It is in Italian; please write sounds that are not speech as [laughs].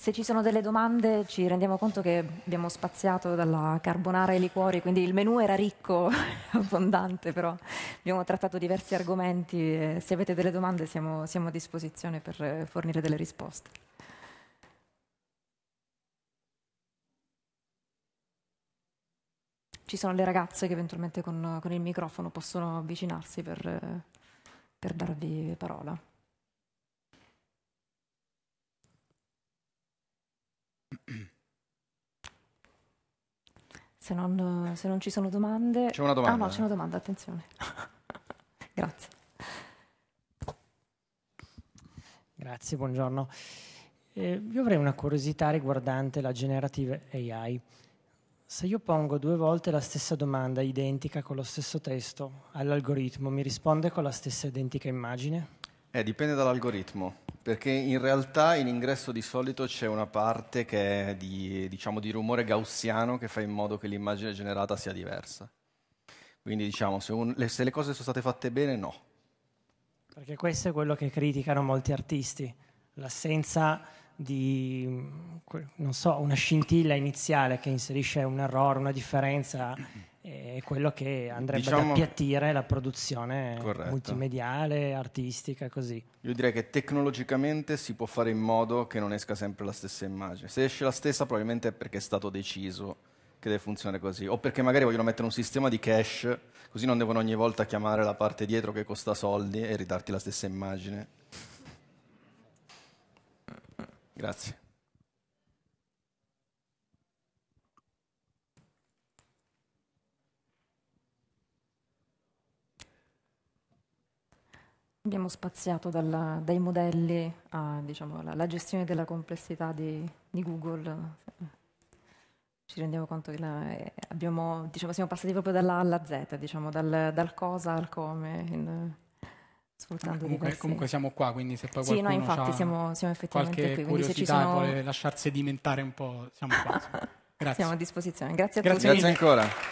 Se ci sono delle domande ci rendiamo conto che abbiamo spaziato dalla carbonara ai liquori, quindi il menù era ricco, [laughs] abbondante, però abbiamo trattato diversi argomenti e se avete delle domande siamo, siamo a disposizione per fornire delle risposte. Ci sono le ragazze che eventualmente con, con il microfono possono avvicinarsi per, per darvi parola. Se non, se non ci sono domande... C'è una domanda. Ah no, c'è una domanda, attenzione. [laughs] Grazie. Grazie, buongiorno. Eh, io avrei una curiosità riguardante la generative AI. Se io pongo due volte la stessa domanda, identica con lo stesso testo, all'algoritmo, mi risponde con la stessa identica immagine? Eh, dipende dall'algoritmo perché in realtà in ingresso di solito c'è una parte che è di, diciamo, di rumore gaussiano che fa in modo che l'immagine generata sia diversa. Quindi diciamo, se, un, le, se le cose sono state fatte bene, no. Perché questo è quello che criticano molti artisti, l'assenza di, non so, una scintilla iniziale che inserisce un errore, una differenza è quello che andrebbe diciamo... ad appiattire la produzione Corretto. multimediale, artistica, così. Io direi che tecnologicamente si può fare in modo che non esca sempre la stessa immagine. Se esce la stessa probabilmente è perché è stato deciso che deve funzionare così, o perché magari vogliono mettere un sistema di cache, così non devono ogni volta chiamare la parte dietro che costa soldi e ridarti la stessa immagine. Grazie. Abbiamo spaziato dalla, dai modelli alla diciamo, gestione della complessità di, di, Google. Ci rendiamo conto che la, eh, abbiamo, diciamo, siamo passati proprio dalla A alla Z, diciamo, dal, dal, cosa al come. In, sfruttando comunque, comunque siamo qua, quindi se poi qualcuno Sì, no, infatti siamo, siamo effettivamente qui. Quindi se ci sono... vuole lasciar sedimentare un po', siamo qua. [laughs] Grazie. Siamo a disposizione. Grazie a Grazie tutti. Grazie ancora.